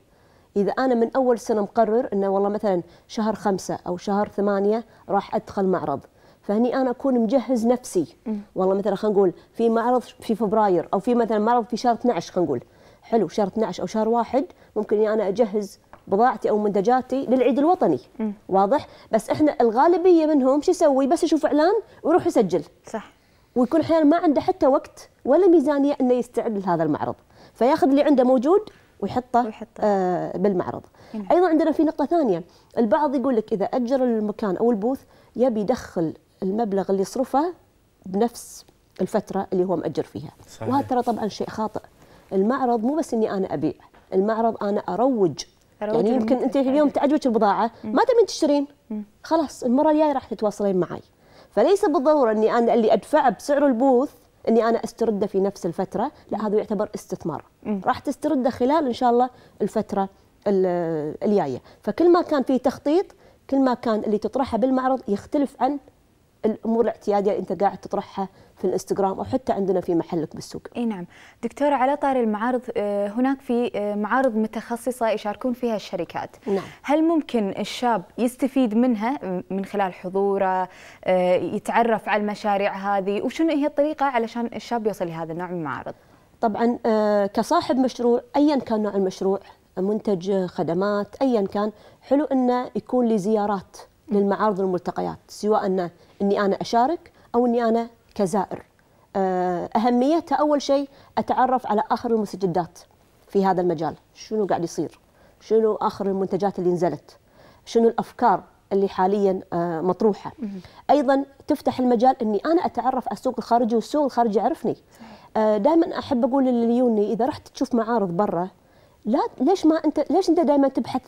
إذا أنا من أول سنة مقرر أنه والله مثلا شهر خمسة أو شهر ثمانية راح أدخل معرض فهني أنا أكون مجهز نفسي والله مثلا خلينا نقول في معرض في فبراير أو في مثلا معرض في شهر 12 خلينا نقول حلو شهر 12 او شهر واحد ممكن اني انا اجهز بضاعتي او منتجاتي للعيد الوطني م. واضح بس احنا الغالبيه منهم شو يسوي بس يشوف اعلان ويروح يسجل صح ويكون احيانا ما عنده حتى وقت ولا ميزانيه انه يستعد لهذا المعرض فياخذ اللي عنده موجود ويحطه, ويحطه. آه بالمعرض م. ايضا عندنا في نقطه ثانيه البعض يقول لك اذا اجر المكان او البوث يبي يدخل المبلغ اللي يصرفه بنفس الفتره اللي هو ماجر فيها صحيح. وهذا ترى طبعا شيء خاطئ المعرض مو بس اني انا ابيع المعرض انا اروج يعني يمكن انت اليوم تعجبك البضاعه ما تبين تشترين خلاص المره الجايه راح تتواصلين معي فليس بالضروره اني انا اللي ادفعه بسعر البوث اني انا استرده في نفس الفتره لا هذا يعتبر استثمار راح تسترده خلال ان شاء الله الفتره الجايه فكل ما كان في تخطيط كل ما كان اللي تطرحه بالمعرض يختلف عن الامور الاعتياديه اللي انت قاعد تطرحها في الانستغرام او حتى عندنا في محلك بالسوق. اي نعم، دكتور على طار المعارض آه، هناك في آه، معارض متخصصه يشاركون فيها الشركات. نعم. هل ممكن الشاب يستفيد منها من خلال حضوره آه، يتعرف على المشاريع هذه وشنو هي الطريقه علشان الشاب يوصل لهذا النوع من المعارض؟ طبعا كصاحب مشروع ايا كان نوع المشروع منتج خدمات ايا كان حلو انه يكون لي زيارات للمعارض والملتقيات سواء انه اني انا اشارك او اني انا كزائر آه، اهميتها اول شيء اتعرف على اخر المستجدات في هذا المجال شنو قاعد يصير شنو اخر المنتجات اللي نزلت شنو الافكار اللي حاليا آه، مطروحه ايضا تفتح المجال اني انا اتعرف على السوق الخارجي والسوق الخارجي يعرفني آه، دائما احب اقول لليوني اذا رحت تشوف معارض برا لا ليش ما انت ليش انت دائما تبحث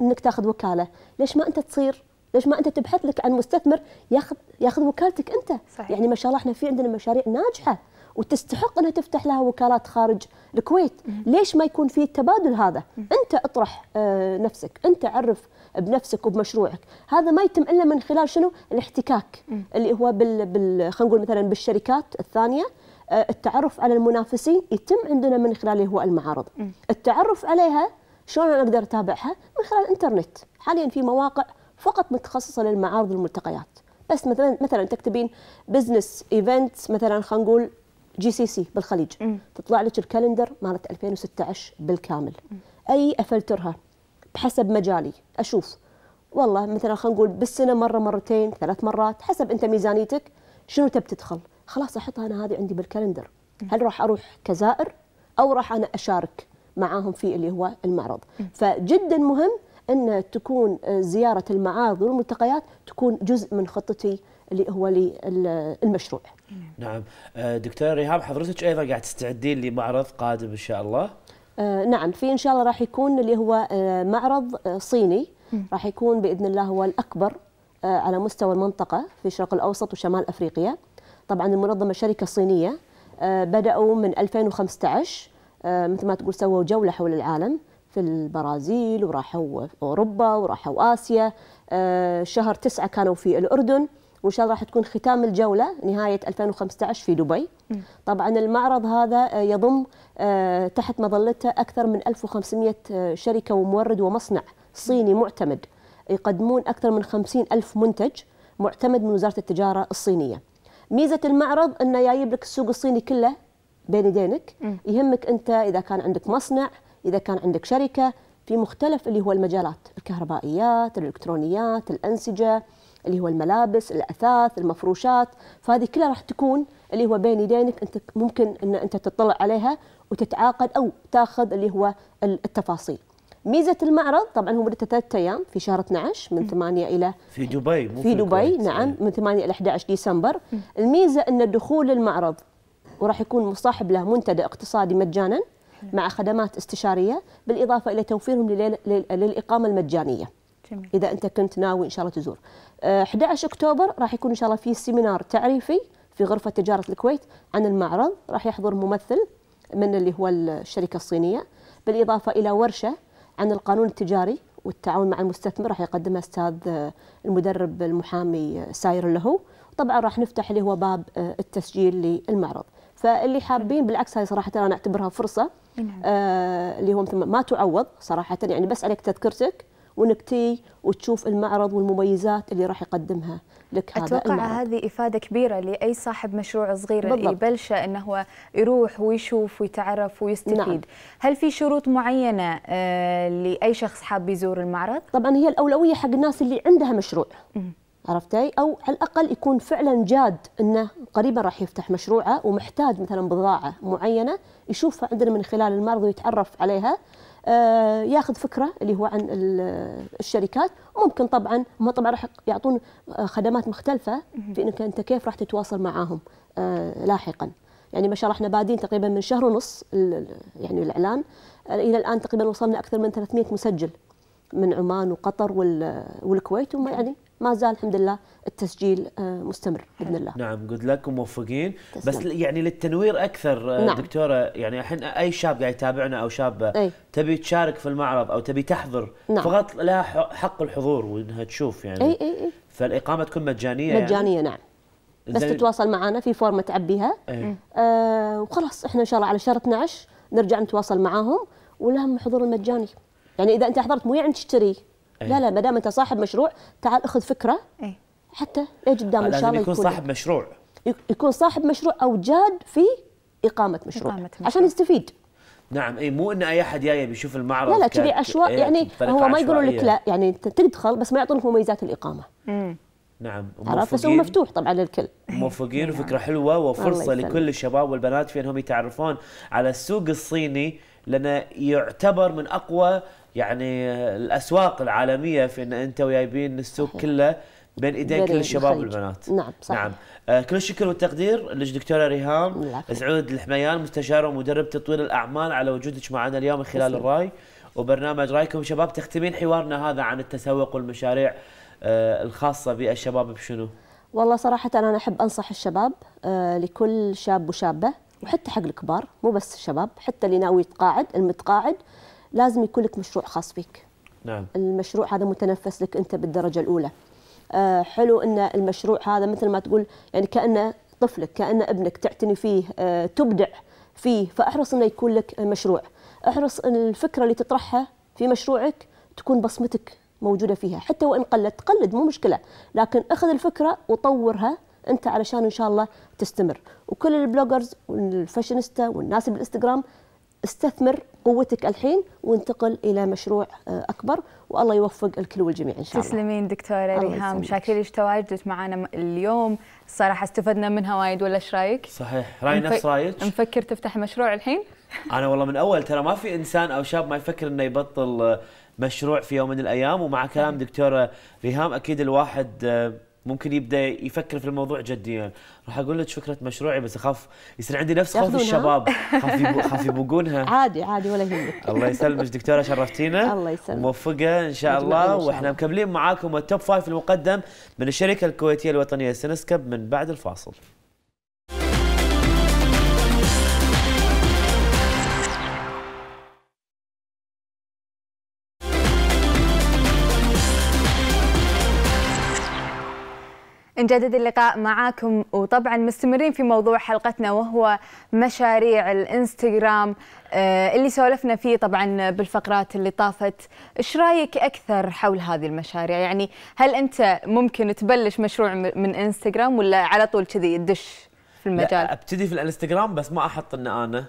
انك تاخذ وكاله ليش ما انت تصير ليش ما انت تبحث لك عن مستثمر ياخذ ياخذ وكالتك انت صحيح. يعني ما شاء الله احنا في عندنا مشاريع ناجحه وتستحق انها تفتح لها وكالات خارج الكويت، ليش ما يكون في التبادل هذا؟ انت اطرح آه، نفسك، انت عرف بنفسك وبمشروعك، هذا ما يتم الا من خلال شنو؟ الاحتكاك اللي هو بال, بال... خلينا نقول مثلا بالشركات الثانيه آه، التعرف على المنافسين يتم عندنا من خلال اللي هو المعارض. التعرف عليها شلون انا اقدر اتابعها؟ من خلال الانترنت، حاليا في مواقع فقط متخصصه للمعارض والملتقيات بس مثلا مثلا تكتبين بزنس ايفنت مثلا خلينا نقول جي سي سي بالخليج م. تطلع لك الكالندر مالت 2016 بالكامل م. اي افلترها بحسب مجالي اشوف والله مثلا خلينا نقول بالسنه مره مرتين ثلاث مرات حسب انت ميزانيتك شنو تب تدخل خلاص احطها انا هذه عندي بالكالندر م. هل راح اروح كزائر او راح انا اشارك معاهم في اللي هو المعرض م. فجدا مهم أن تكون آه، زيارة المعارض والملتقيات تكون جزء من خطتي اللي هو للمشروع نعم آه، دكتور ريهام حضرتك أيضا قاعد تستعدين لمعرض قادم إن شاء الله آه، نعم في إن شاء الله راح يكون اللي هو معرض صيني راح يكون بإذن الله هو الأكبر على مستوى المنطقة في الشرق الأوسط وشمال أفريقيا طبعا المنظمة شركة صينية بدأوا من 2015 مثل ما تقول سووا جولة حول العالم في البرازيل وراحوا أوروبا وراحوا آسيا آه، شهر تسعة كانوا في الأردن وإن شاء الله راح تكون ختام الجولة نهاية 2015 في دبي طبعا المعرض هذا آه، يضم آه، تحت مظلته أكثر من 1500 شركة ومورد ومصنع صيني معتمد يقدمون أكثر من 50 ألف منتج معتمد من وزارة التجارة الصينية ميزة المعرض أنه جايب لك السوق الصيني كله بين يدينك يهمك أنت إذا كان عندك مصنع إذا كان عندك شركة في مختلف اللي هو المجالات الكهربائيات الإلكترونيات الأنسجة اللي هو الملابس الأثاث المفروشات فهذه كلها راح تكون اللي هو بين يدينك أنت ممكن أن أنت تطلع عليها وتتعاقد أو تاخذ اللي هو التفاصيل ميزة المعرض طبعا هو مدته ثلاثة أيام في شهر 12 من 8 إلى في دبي مو في دبي نعم إيه. من 8 إلى 11 ديسمبر الميزة أن الدخول للمعرض وراح يكون مصاحب له منتدى اقتصادي مجانا مع خدمات استشاريه بالاضافه الى توفيرهم للاقامه المجانيه جميل. اذا انت كنت ناوي ان شاء الله تزور 11 آه، اكتوبر راح يكون ان شاء الله في سيمينار تعريفي في غرفه تجاره الكويت عن المعرض راح يحضر ممثل من اللي هو الشركه الصينيه بالاضافه الى ورشه عن القانون التجاري والتعاون مع المستثمر راح يقدمها استاذ آه، المدرب المحامي آه، ساير له طبعا راح نفتح اللي هو باب التسجيل للمعرض فاللي حابين بالعكس هاي صراحه انا اعتبرها فرصه نعم. آه اللي هو مثل ما تعوض صراحه يعني بس عليك تذكرتك وانك تي وتشوف المعرض والمميزات اللي راح يقدمها لك هذا اتوقع المعرض. هذه افاده كبيره لاي صاحب مشروع صغير يبلشه انه هو يروح ويشوف ويتعرف ويستفيد نعم. هل في شروط معينه آه، لاي شخص حاب يزور المعرض طبعا هي الاولويه حق الناس اللي عندها مشروع م. عرفتي او على الاقل يكون فعلا جاد انه قريبا راح يفتح مشروعه ومحتاج مثلا بضاعه معينه يشوفها عندنا من خلال المعرض ويتعرف عليها آه، ياخذ فكره اللي هو عن الشركات ممكن طبعا هم طبعا راح يعطون آه، خدمات مختلفه في انك انت كيف راح تتواصل معاهم آه، لاحقا يعني ما شاء الله احنا بادين تقريبا من شهر ونص يعني الاعلان الى الان تقريبا وصلنا اكثر من 300 مسجل من عمان وقطر والكويت وما يعني ما زال الحمد لله التسجيل آه، مستمر باذن الله نعم قلت لك وموفقين بس يعني للتنوير اكثر آه، نعم. دكتوره يعني الحين اي شاب قاعد يتابعنا او شابه أي. تبي تشارك في المعرض او تبي تحضر نعم. فقط لها حق الحضور وانها تشوف يعني اي اي اي فالاقامه تكون مجانيه يعني. مجانيه يعني. نعم بس تتواصل معنا في فورمه تعبيها أي. آه وخلاص احنا ان شاء الله على شهر 12 نرجع نتواصل معاهم ولهم حضور المجاني يعني اذا انت حضرت مو يعني تشتري إيه. لا لا ما دام انت صاحب مشروع تعال اخذ فكره إيه. حتى ايه قدام ان شاء الله يكون, يكون صاحب مشروع يكون صاحب مشروع او جاد في اقامه مشروع, إقامة مشروع. عشان يستفيد نعم اي مو ان اي احد جاي بيشوف المعرض لا لا كذي اشواء إيه، يعني هو ما يقولوا لك لا يعني انت تدخل بس ما يعطونك مميزات الاقامه نعم عرفت بس هو مفتوح طبعا للكل موفقين نعم. وفكره حلوه وفرصه لكل الشباب والبنات في انهم يتعرفون على السوق الصيني لانه يعتبر من اقوى يعني الاسواق العالميه في ان انت ويايبين السوق كله بين ايدين كل الشباب والبنات نعم صح نعم آه كل الشكر والتقدير للدكتورة دكتوره ريهام سعود الحميان مستشاره ومدرب تطوير الاعمال على وجودك معنا اليوم من خلال الراي وبرنامج رايكم شباب تختمين حوارنا هذا عن التسوق والمشاريع آه الخاصه بالشباب بشنو؟ والله صراحه انا احب انصح الشباب آه لكل شاب وشابه وحتى حق الكبار مو بس الشباب حتى اللي ناوي يتقاعد المتقاعد لازم يكون لك مشروع خاص فيك نعم المشروع هذا متنفس لك انت بالدرجه الاولى آه حلو ان المشروع هذا مثل ما تقول يعني كانه طفلك كانه ابنك تعتني فيه آه تبدع فيه فاحرص انه يكون لك مشروع احرص ان الفكره اللي تطرحها في مشروعك تكون بصمتك موجوده فيها حتى وان قلت قلد مو مشكله لكن اخذ الفكره وطورها انت علشان ان شاء الله تستمر وكل البلوجرز والفاشينيستا والناس بالانستغرام استثمر قوتك الحين وانتقل الى مشروع آه، اكبر والله يوفق الكل والجميع ان شاء الله. تسلمين دكتوره ريهام شاكرين تواجدك معنا اليوم الصراحه استفدنا منها وايد ولا ايش رايك؟ صحيح رأي نفس رايك مفكر تفتح مشروع الحين؟ (laughs) انا والله من اول ترى ما في انسان او شاب ما يفكر انه يبطل آه، مشروع في يوم من الايام ومع كلام دكتوره ريهام اكيد الواحد آه، ممكن يبدا يفكر في الموضوع جديا راح اقول لك فكره مشروعي بس اخاف يصير عندي نفس خوف الشباب خاف خاف يبوقونها (laughs) عادي عادي ولا يهمك (laughs) الله يسلمك دكتوره شرفتينا (laughs) الله يسلمك موفقه ان شاء الله واحنا مكملين معاكم التوب فايف المقدم من الشركه الكويتيه الوطنيه سينسكب من بعد الفاصل نجدد اللقاء معاكم وطبعا مستمرين في موضوع حلقتنا وهو مشاريع الانستغرام آه، اللي سولفنا فيه طبعا بالفقرات اللي طافت ايش رايك اكثر حول هذه المشاريع يعني هل انت ممكن تبلش مشروع من انستغرام ولا على طول كذي تدش في المجال لا ابتدي في الانستغرام بس ما احط ان انا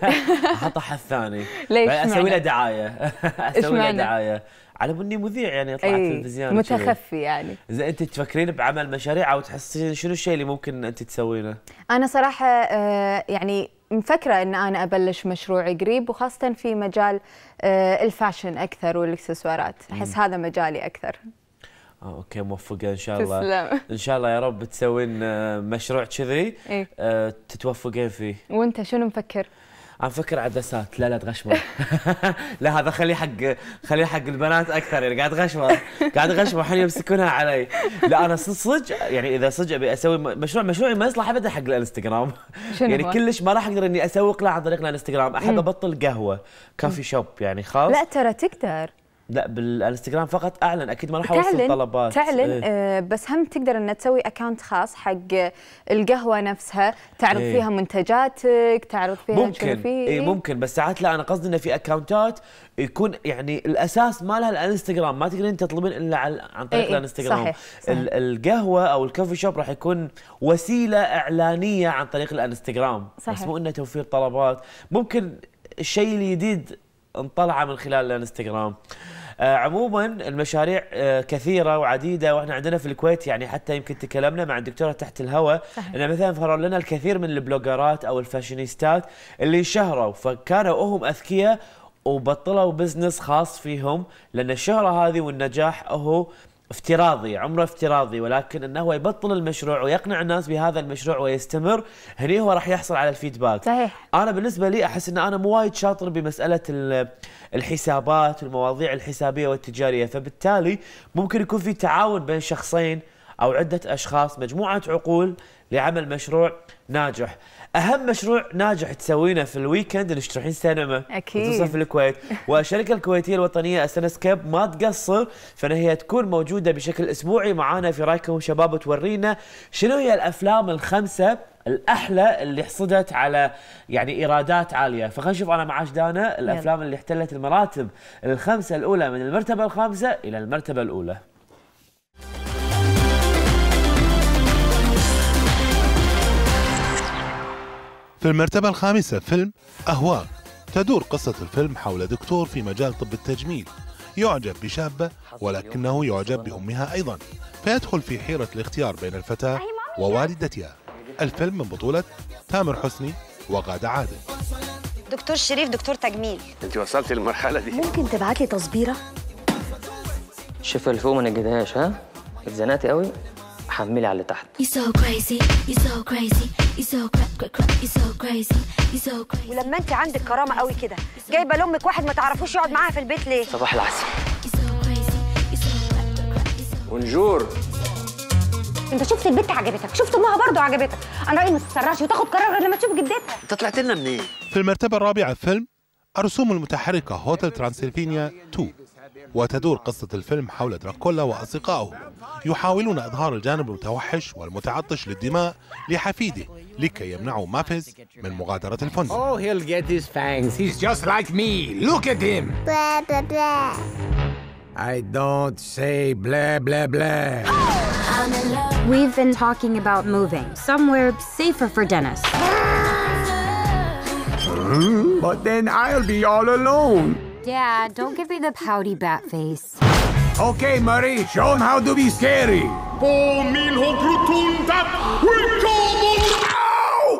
(laughs) احط احد ثاني ليش اسوي له دعايه (laughs) اسوي له دعايه على مني مذيع يعني اطلع على إيه، التلفزيون متخفي يعني اذا انت تفكرين بعمل مشاريع او تحسين شنو الشيء اللي ممكن انت تسوينه انا صراحه آه، يعني مفكره ان انا ابلش مشروع قريب وخاصه في مجال آه، الفاشن اكثر والاكسسوارات احس هذا مجالي اكثر آه، اوكي موفقه ان شاء الله تسلم. ان شاء الله يا رب تسوين مشروع كذي إيه؟ تتوفقين فيه وانت شنو مفكر عم فكر عدسات لا لا تغشمر (laughs) لا هذا خليه حق خليه حق البنات اكثر يعني قاعد غشمر قاعد غشمر الحين يمسكونها علي لا انا صدق يعني اذا صدق ابي اسوي مشروع مشروعي ما يصلح ابدا حق الانستغرام (laughs) يعني كلش ما راح اقدر اني اسوق له عن طريق الانستغرام احب ابطل قهوه كافي شوب يعني خلاص لا ترى تقدر لا بالانستغرام فقط اعلن اكيد ما راح اوصل طلبات تعلن إيه؟ آه، بس هم تقدر ان تسوي اكونت خاص حق القهوه نفسها تعرض إيه؟ فيها منتجاتك تعرض فيها ممكن فيه. اي ممكن بس ساعات لا انا قصدي انه في اكونتات يكون يعني الاساس مالها الانستغرام ما تقدرين تطلبين الا عن طريق إيه،, إيه الانستغرام صحيح. صحيح. القهوه او الكوفي شوب راح يكون وسيله اعلانيه عن طريق الانستغرام صحيح. بس مو انه توفير طلبات ممكن الشيء الجديد انطلع من خلال الانستغرام آه، عموما المشاريع آه، كثيره وعديده واحنا عندنا في الكويت يعني حتى يمكن تكلمنا مع الدكتوره تحت الهواء ان مثلا فرر لنا الكثير من البلوجرات او الفاشينيستات اللي شهروا فكانوا هم اذكياء وبطلوا بزنس خاص فيهم لان الشهره هذه والنجاح هو افتراضي عمره افتراضي ولكن انه هو يبطل المشروع ويقنع الناس بهذا المشروع ويستمر هني هو راح يحصل على الفيدباك صحيح انا بالنسبه لي احس ان انا مو وايد شاطر بمساله الحسابات والمواضيع الحسابيه والتجاريه فبالتالي ممكن يكون في تعاون بين شخصين او عده اشخاص مجموعه عقول لعمل مشروع ناجح اهم مشروع ناجح تسوينه في الويكند انك تروحين سينما اكيد خصوصا في الكويت والشركه الكويتيه الوطنيه السنسكيب ما تقصر فان هي تكون موجوده بشكل اسبوعي معانا في رايكم شباب وتورينا شنو هي الافلام الخمسه الاحلى اللي حصدت على يعني ايرادات عاليه فخلينا نشوف انا معاش دانا الافلام اللي احتلت المراتب الخمسه الاولى من المرتبه الخامسه الى المرتبه الاولى في المرتبة الخامسة فيلم أهواك تدور قصة الفيلم حول دكتور في مجال طب التجميل يعجب بشابة ولكنه يعجب بأمها أيضا فيدخل في حيرة الاختيار بين الفتاة ووالدتها الفيلم من بطولة تامر حسني وغادة عادل دكتور شريف دكتور تجميل انت وصلتي للمرحلة دي ممكن تبعت لي تصبيرة شوف الفوق من ما ها اتزنقتي قوي حملي على اللي تحت ولما انت عندك كرامه قوي كده جايبه لامك واحد ما تعرفوش يقعد معاها في البيت ليه صباح العسل بونجور انت شفت البنت عجبتك شفت امها برضه عجبتك انا رايي ما تتسرعش وتاخد قرار غير لما تشوف جدتها انت طلعت لنا منين إيه؟ في المرتبه الرابعه فيلم الرسوم المتحركه هوتل ترانسلفينيا 2 وتدور قصة الفيلم حول دراكولا وأصدقائه يحاولون إظهار الجانب المتوحش والمتعطش للدماء لحفيده لكي يمنعوا مافيز من مغادرة الفندق Oh, he'll get his fangs. He's just like me. Look at him. I don't say blah, blah, blah. We've been talking about moving somewhere safer for Dennis. But then I'll be all alone. Dad, don't give me the pouty bat face. Okay, Murray, show him how to be scary. Ow!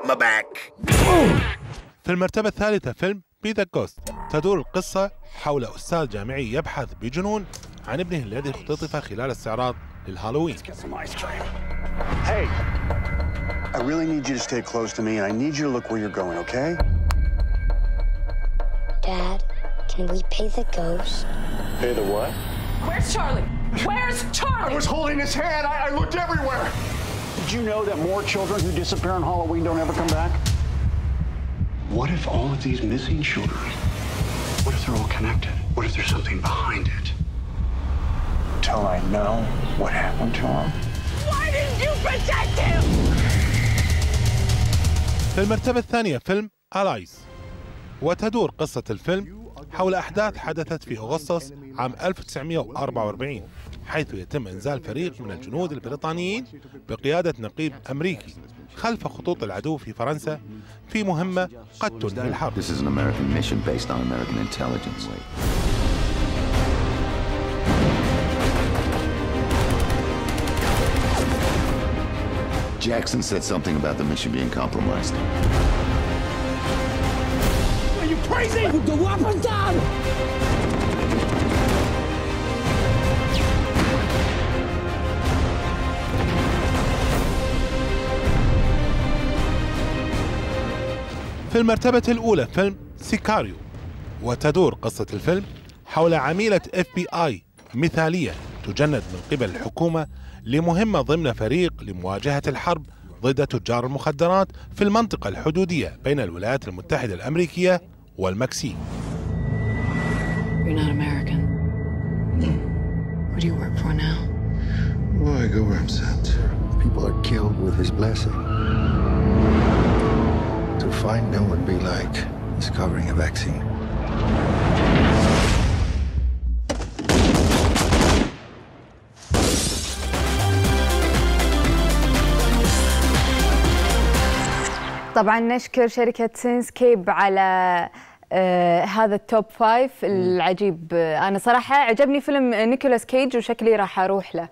My back! في المرتبة الثالثة فيلم بي ذا جوست تدور القصة حول أستاذ جامعي يبحث بجنون عن ابنه الذي اختطف خلال استعراض للهالوين. Hey, I really need you to stay close to me and I need you to look where you're going, okay? Dad. Can we pay the ghost? Pay the what? Where's Charlie? Where's Charlie? I was holding his hand. I, I looked everywhere. Did you know that more children who disappear on Halloween don't ever come back? What if all of these missing children, what if they're all connected? What if there's something behind it? Till I know what happened to him. Why didn't you protect him? في المرتبة الثانية فيلم ألايز وتدور قصة الفيلم حول أحداث حدثت في أغسطس عام 1944 حيث يتم إنزال فريق من الجنود البريطانيين بقيادة نقيب أمريكي خلف خطوط العدو في فرنسا في مهمة قد تنهي الحرب Jackson said something about the mission being compromised. crazy? Put the weapon down! في المرتبة الأولى فيلم سيكاريو وتدور قصة الفيلم حول عميلة اف بي اي مثالية تجند من قبل الحكومة لمهمة ضمن فريق لمواجهة الحرب ضد تجار المخدرات في المنطقة الحدودية بين الولايات المتحدة الأمريكية والمكسيك You're not American. What do you work for now? Well, I go where I'm sent. People are killed with his blessing. To find him would be like discovering a vaccine. طبعا نشكر شركة سينسكيب على آه هذا التوب فايف العجيب آه، انا صراحه عجبني فيلم نيكولاس كيج وشكلي راح اروح له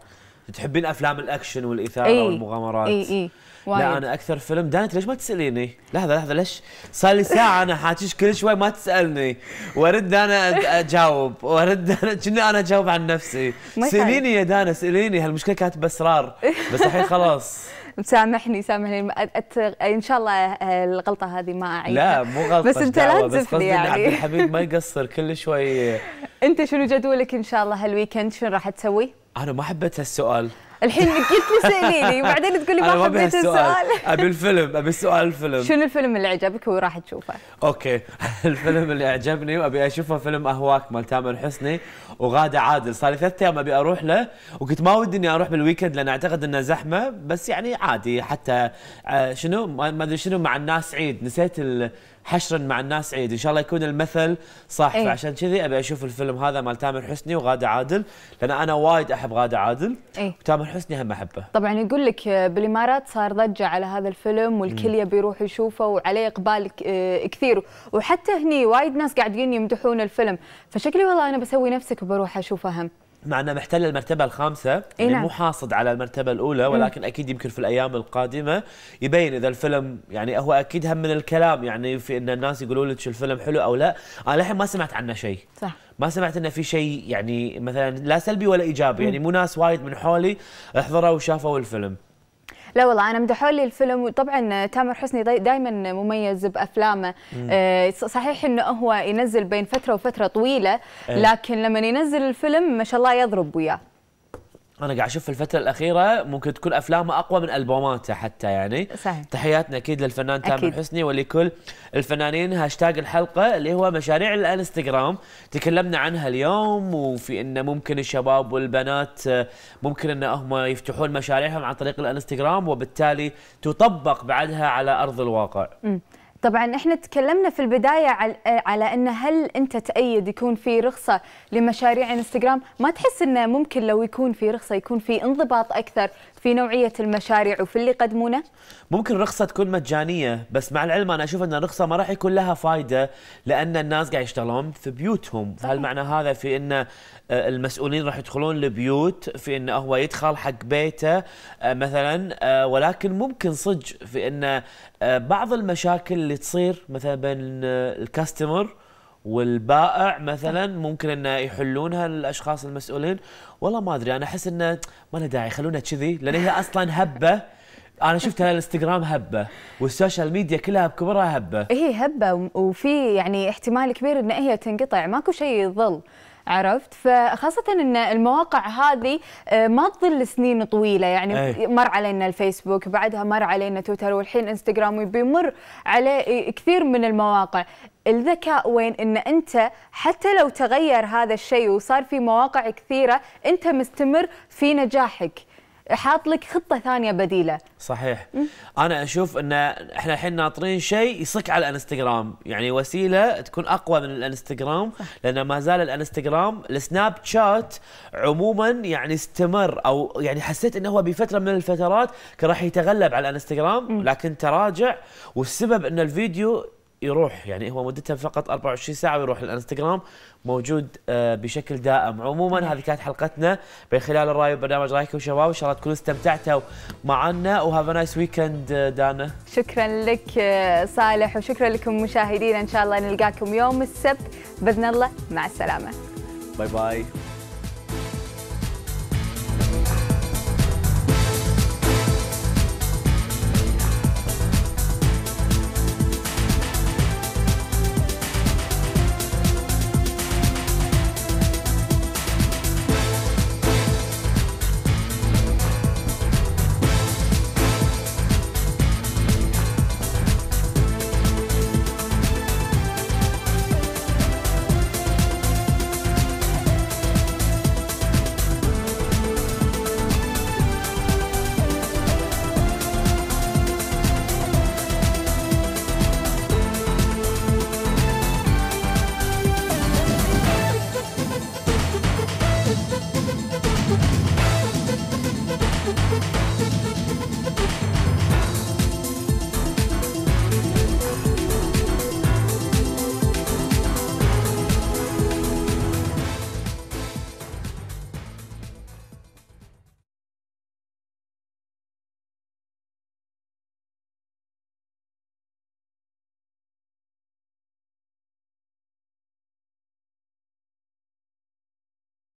تحبين افلام الاكشن والاثاره أي والمغامرات اي اي لا انا اكثر فيلم دانت ليش ما تساليني؟ لحظه لحظه ليش؟ صار لي ساعه انا حاكيش كل شوي ما تسالني وارد انا اجاوب وارد انا كني انا اجاوب عن نفسي ساليني يا دانا ساليني هالمشكله كانت باسرار بس الحين خلاص سامحني سامحني أت... ان شاء الله آه، الغلطه هذه ما اعيدها لا مو غلطه بس انت لا تزفني يعني عبد الحبيب ما (laughs) يقصر كل شوي انت شنو جدولك ان شاء الله هالويكند شنو راح تسوي؟ انا ما حبيت هالسؤال الحين لقيت لي وبعدين تقول لي ما حبيت السؤال ابي الفيلم ابي سؤال الفيلم شنو الفيلم اللي عجبك وراح تشوفه؟ اوكي (laughs) الفيلم اللي عجبني وابي اشوفه فيلم اهواك مال تامر حسني وغاده عادل صار لي ثلاث ايام ابي اروح له وكنت ما ودي اني اروح بالويكند لان اعتقد انه زحمه بس يعني عادي حتى آه، شنو ما ادري شنو مع الناس عيد نسيت حشرا مع الناس عيد ان شاء الله يكون المثل صح أيه. فعشان كذي ابي اشوف الفيلم هذا مال تامر حسني وغاده عادل لان انا وايد احب غاده عادل أيه. وتامر حسني هم احبه طبعا يقول لك آه، بالامارات صار ضجه على هذا الفيلم والكل يبي يروح يشوفه وعليه اقبال آه، كثير وحتى هني وايد ناس قاعدين يمدحون الفيلم فشكلي والله انا بسوي نفسك وبروح اشوفه هم مع انه محتل المرتبه الخامسه إيه يعني نعم. مو حاصد على المرتبه الاولى ولكن م. اكيد يمكن في الايام القادمه يبين اذا الفيلم يعني هو اكيد هم من الكلام يعني في ان الناس يقولوا لك الفيلم حلو او لا انا للحين ما سمعت عنه شيء صح ما سمعت انه في شيء يعني مثلا لا سلبي ولا ايجابي م. يعني مو ناس وايد من حولي حضروا وشافوا الفيلم لا والله انا مدحوا لي الفيلم وطبعا تامر حسني دائما مميز بافلامه آه صحيح انه هو ينزل بين فتره وفتره طويله إيه. لكن لما ينزل الفيلم ما شاء الله يضرب وياه انا قاعد اشوف الفتره الاخيره ممكن تكون افلامه اقوى من البوماته حتى يعني صحيح تحياتنا اكيد للفنان تامر حسني ولكل الفنانين هاشتاج الحلقه اللي هو مشاريع الانستغرام تكلمنا عنها اليوم وفي انه ممكن الشباب والبنات ممكن ان هم يفتحون مشاريعهم عن طريق الانستغرام وبالتالي تطبق بعدها على ارض الواقع م. طبعا احنا تكلمنا في البدايه على, آه، على ان هل انت تأيد يكون في رخصه لمشاريع انستغرام ما تحس انه ممكن لو يكون في رخصه يكون في انضباط اكثر في نوعيه المشاريع وفي اللي يقدمونه؟ ممكن رخصه تكون مجانيه بس مع العلم انا اشوف ان الرخصه ما راح يكون لها فائده لان الناس قاعد يشتغلون في بيوتهم، فهل معنى هذا في ان آه، المسؤولين راح يدخلون لبيوت في انه هو يدخل حق بيته آه، مثلا آه، ولكن ممكن صدق في ان بعض المشاكل اللي تصير مثلا بين الكاستمر والبائع مثلا ممكن انه يحلونها الاشخاص المسؤولين والله ما ادري انا احس انه ما له داعي خلونا كذي لان هي اصلا هبه انا شفتها الانستغرام هبه والسوشيال ميديا كلها بكبرها هبه هي هبه وفي يعني احتمال كبير ان هي تنقطع ماكو شيء يظل عرفت فخاصة ان المواقع هذه آه، ما تظل سنين طويلة يعني أي. مر علينا الفيسبوك بعدها مر علينا تويتر والحين انستغرام وبيمر عليه إيه، كثير من المواقع الذكاء وين ان انت حتى لو تغير هذا الشيء وصار في مواقع كثيره انت مستمر في نجاحك حاط لك خطه ثانيه بديله صحيح م? انا اشوف ان احنا الحين ناطرين شيء يصك على الانستغرام يعني وسيله تكون اقوى من الانستغرام لان ما زال الانستغرام السناب شات عموما يعني استمر او يعني حسيت انه هو بفتره من الفترات كان راح يتغلب على الانستغرام لكن تراجع والسبب ان الفيديو يروح يعني هو مدتها فقط 24 ساعه ويروح الانستغرام موجود آه، بشكل دائم عموما هذه كانت حلقتنا من خلال الراي وبرنامج رايك وشباب ان شاء الله تكونوا استمتعتوا معنا وهاف نايس ويكند دانا شكرا لك آه، صالح وشكرا لكم مشاهدينا ان شاء الله نلقاكم يوم السبت باذن الله مع السلامه باي باي